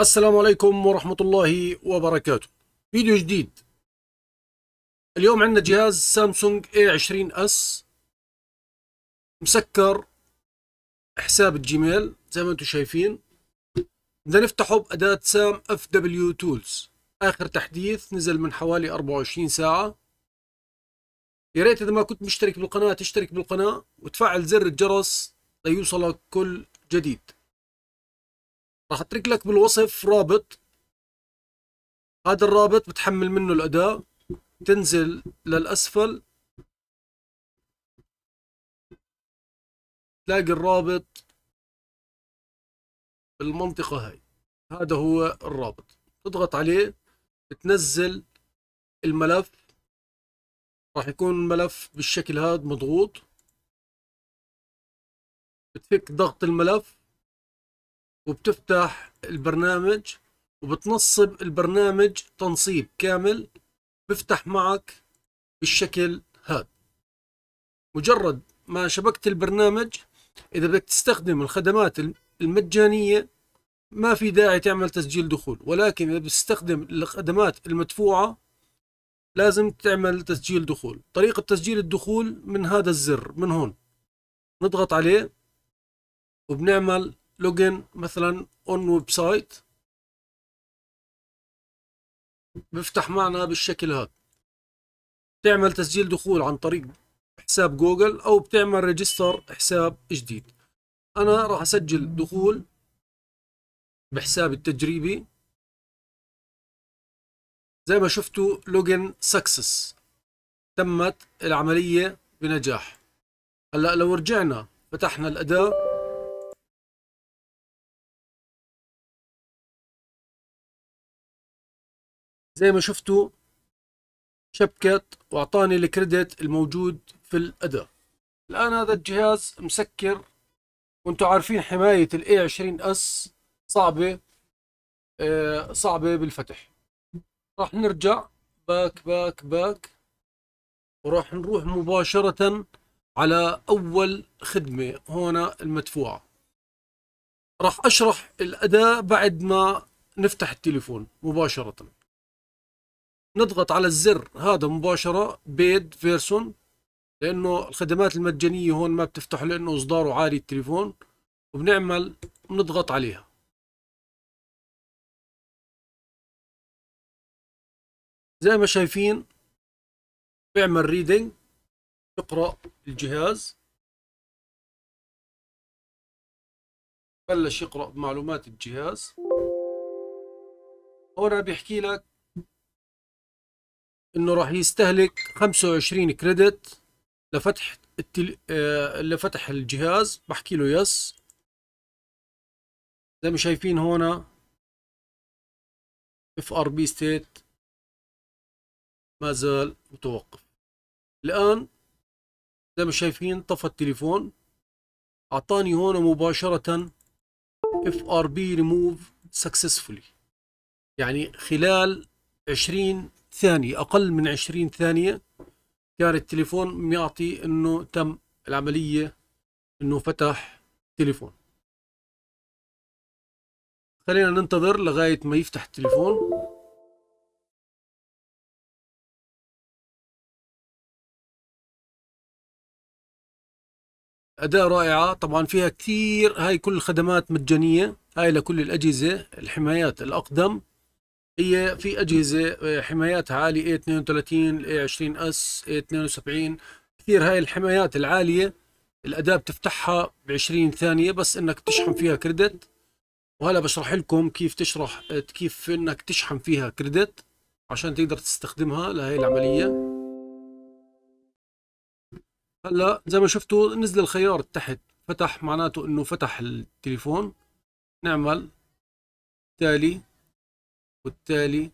السلام عليكم ورحمة الله وبركاته فيديو جديد اليوم عندنا جهاز سامسونج A20s مسكر حساب الجيميل زي ما انتم شايفين بدنا نفتحه بأداة سام اف دبليو تولز آخر تحديث نزل من حوالي 24 ساعة يا ريت إذا ما كنت مشترك بالقناة تشترك بالقناة وتفعل زر الجرس ليوصلك كل جديد راح اترك لك بالوصف رابط هذا الرابط بتحمل منه الاداة تنزل للاسفل تلاقي الرابط بالمنطقة هاي هذا هو الرابط تضغط عليه بتنزل الملف راح يكون الملف بالشكل هذا مضغوط بتفك ضغط الملف وبتفتح البرنامج وبتنصب البرنامج تنصيب كامل بفتح معك بالشكل هذا مجرد ما شبكت البرنامج إذا بدك تستخدم الخدمات المجانية ما في داعي تعمل تسجيل دخول ولكن إذا بتستخدم الخدمات المدفوعة لازم تعمل تسجيل دخول طريقة تسجيل الدخول من هذا الزر من هون نضغط عليه وبنعمل لوجن مثلا اون ويب سايت بيفتح معنا بالشكل هذا بتعمل تسجيل دخول عن طريق حساب جوجل او بتعمل ريجستر حساب جديد انا راح اسجل دخول بحسابي التجريبي زي ما شفتوا لوجن سكسس تمت العملية بنجاح هلا لو رجعنا فتحنا الأداة زي ما شفتوا شبكت واعطاني الكريدت الموجود في الاداة الان هذا الجهاز مسكر وانتم عارفين حماية الاي A20S اس صعبه آه، صعبة بالفتح راح نرجع باك باك باك وراح نروح مباشرة على أول خدمة هنا المدفوعة راح أشرح الأداة بعد ما نفتح التليفون مباشرة نضغط على الزر هذا مباشرة بيد فيرسون لأنه الخدمات المجانية هون ما بتفتح لأنه إصداره عالي التليفون وبنعمل بنضغط عليها زي ما شايفين بيعمل ريدنج بيقرأ الجهاز بلش يقرأ معلومات الجهاز هون بيحكي لك انه راح يستهلك 25 كريدت لفتح التل... آه لفتح الجهاز بحكي له يس زي ما شايفين هون اف ار بي ستيت ما زال متوقف الان زي ما شايفين طفى التليفون اعطاني هون مباشره اف ار بي ريموف سكسسفولي يعني خلال 20 ثانية أقل من عشرين ثانية كان التليفون يعطي أنه تم العملية أنه فتح تليفون خلينا ننتظر لغاية ما يفتح التليفون أداة رائعة طبعا فيها كثير هاي كل الخدمات مجانية هاي لكل الأجهزة الحمايات الأقدم هي في اجهزه آه، حماياتها عاليه 32 إيه، 20 إيه، اس 72 إيه، كثير هاي الحمايات العاليه الاداه بتفتحها ب 20 ثانيه بس انك تشحن فيها كريدت وهلا بشرح لكم كيف تشرح آه، كيف انك تشحن فيها كريدت عشان تقدر تستخدمها لهي العمليه هلا زي ما شفتوا نزل الخيار تحت فتح معناته انه فتح التليفون نعمل تالي والتالي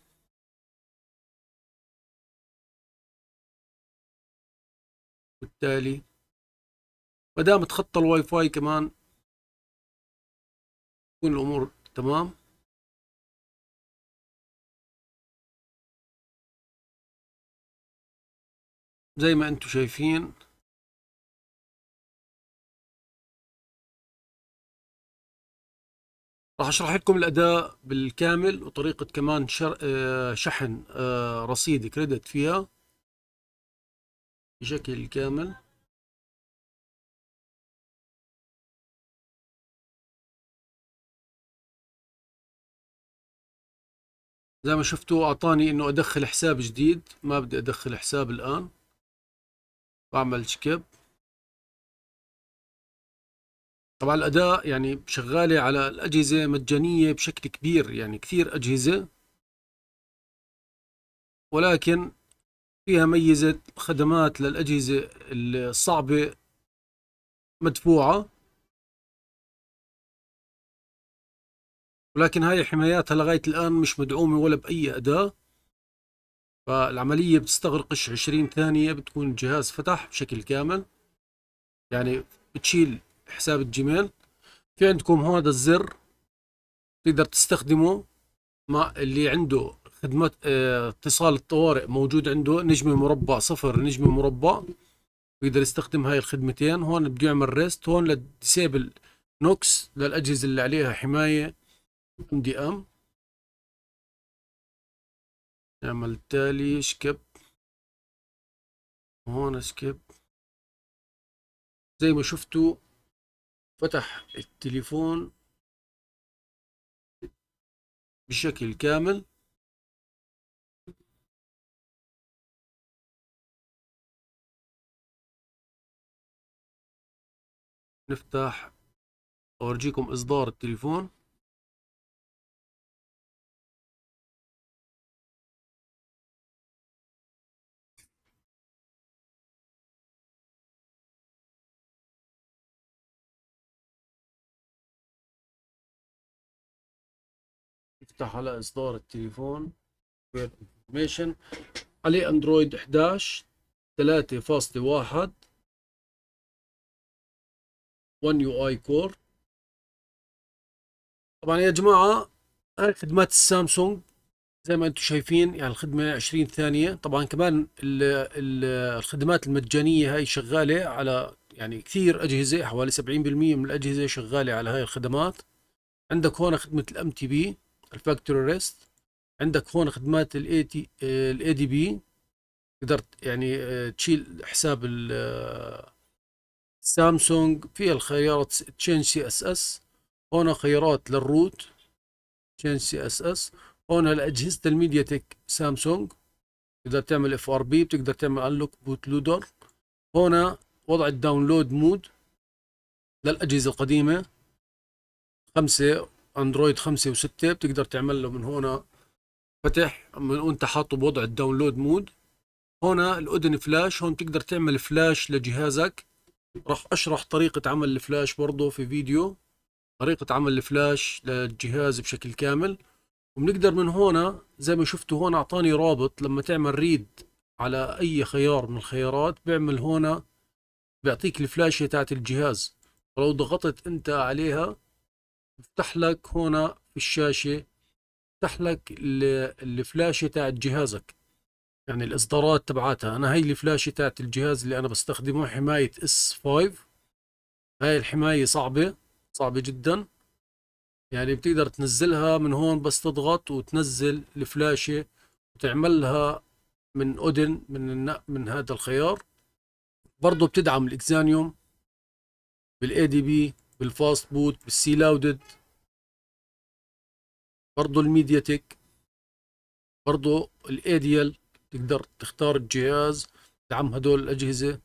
بالتالي ما دام تخطى الواي فاي كمان تكون الامور تمام زي ما انتم شايفين راح اشرح لكم الاداء بالكامل وطريقه كمان شر... آه، شحن آه، رصيد كريدت فيها بشكل كامل زي ما شفتوا اعطاني انه ادخل حساب جديد ما بدي ادخل حساب الان بعمل سكيب طبعا الاداء يعني شغاله على الاجهزه مجانيه بشكل كبير يعني كثير اجهزه ولكن فيها ميزه خدمات للاجهزه الصعبه مدفوعه ولكن هاي حماياتها لغايه الان مش مدعومه ولا باي اداه فالعمليه بتستغرقش 20 ثانيه بتكون الجهاز فتح بشكل كامل يعني بتشيل حساب الجيميل في عندكم هذا الزر تقدر تستخدمه مع اللي عنده خدمة اه اتصال الطوارئ موجود عنده نجمة مربع صفر نجمة مربع بيقدر يستخدم هاي الخدمتين هون بده يعمل ريست هون للديسيبل نوكس للأجهزة اللي عليها حماية ام دي ام نعمل تالي سكيب هون سكيب زي ما شفتوا فتح التليفون بشكل كامل نفتح أورجيكم إصدار التليفون افتح على اصدار التليفون انفورميشن عليه اندرويد 11 3.1 1 يو اي كور طبعا يا جماعه هاي خدمات السامسونج زي ما انتم شايفين يعني الخدمه 20 ثانيه طبعا كمان الـ الـ الخدمات المجانيه هاي شغاله على يعني كثير اجهزه حوالي 70% من الاجهزه شغاله على هاي الخدمات عندك هون خدمه الام تي بي الفاكتوري ريست عندك هون خدمات الاي تي الاي دي بي تقدر يعني آه، تشيل حساب السامسونج آه، في الخيارات تشينج سي اس اس هون خيارات للروت تشينج سي اس اس هون الاجهزه الميديا تك سامسونج تقدر تعمل اف ار بي بتقدر تعمل انلوك بوت لودر هون وضع الداونلود مود للاجهزه القديمه خمسة اندرويد 5 و6 بتقدر تعمل له من هون فتح من وانت حاطه بوضع الداونلود مود هنا الاذن فلاش هون بتقدر تعمل فلاش لجهازك راح اشرح طريقة عمل الفلاش برضه في فيديو طريقة عمل الفلاش للجهاز بشكل كامل وبنقدر من هنا زي ما شفتوا هون اعطاني رابط لما تعمل ريد على اي خيار من الخيارات بيعمل هنا بيعطيك الفلاشة تاعت الجهاز ولو ضغطت انت عليها بفتح لك هنا في الشاشة بفتح لك الفلاشة تاعت جهازك يعني الاصدارات تبعتها انا هاي الفلاشة تاعت الجهاز اللي انا بستخدمه حماية اس 5 هاي الحماية صعبة صعبة جدا يعني بتقدر تنزلها من هون بس تضغط وتنزل الفلاشة وتعملها من اودن من من هذا الخيار برضه بتدعم الاكزانيوم بالاي دي بي بالفاست بوت بالسي لاودد برضو الميديا تك برضو الايديال تقدر تختار الجهاز دعم هدول الاجهزة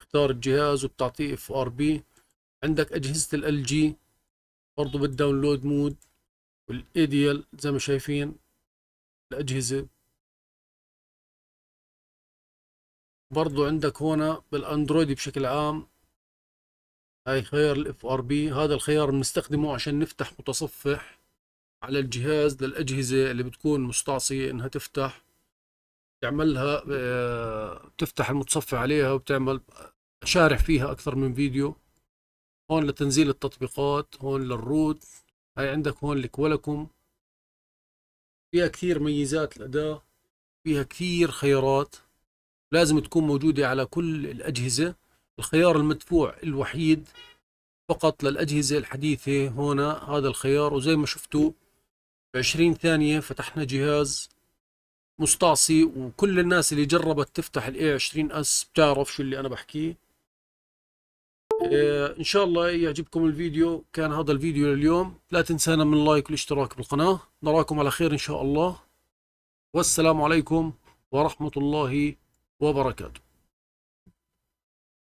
تختار الجهاز وبتعطيه اف ار بي عندك اجهزة الال جي برضو بالداونلود مود والايديال زي ما شايفين الاجهزة برضو عندك هنا بالاندرويد بشكل عام هاي خيار الاف ار بي هذا الخيار بنستخدمه عشان نفتح متصفح على الجهاز للاجهزه اللي بتكون مستعصيه انها تفتح تعملها آه، بتفتح المتصفح عليها وبتعمل شارح فيها اكثر من فيديو هون لتنزيل التطبيقات هون للروت هاي عندك هون لكولكم فيها كثير ميزات الاداه فيها كثير خيارات لازم تكون موجوده على كل الاجهزه الخيار المدفوع الوحيد فقط للأجهزة الحديثة هنا هذا الخيار وزي ما شفتوا بعشرين ثانية فتحنا جهاز مستعصي وكل الناس اللي جربت تفتح الاي 20 اس بتعرف شو اللي انا بحكيه آه، إيه ان شاء الله يعجبكم الفيديو كان هذا الفيديو لليوم لا تنسانا من اللايك والاشتراك بالقناة نراكم على خير ان شاء الله والسلام عليكم ورحمة الله وبركاته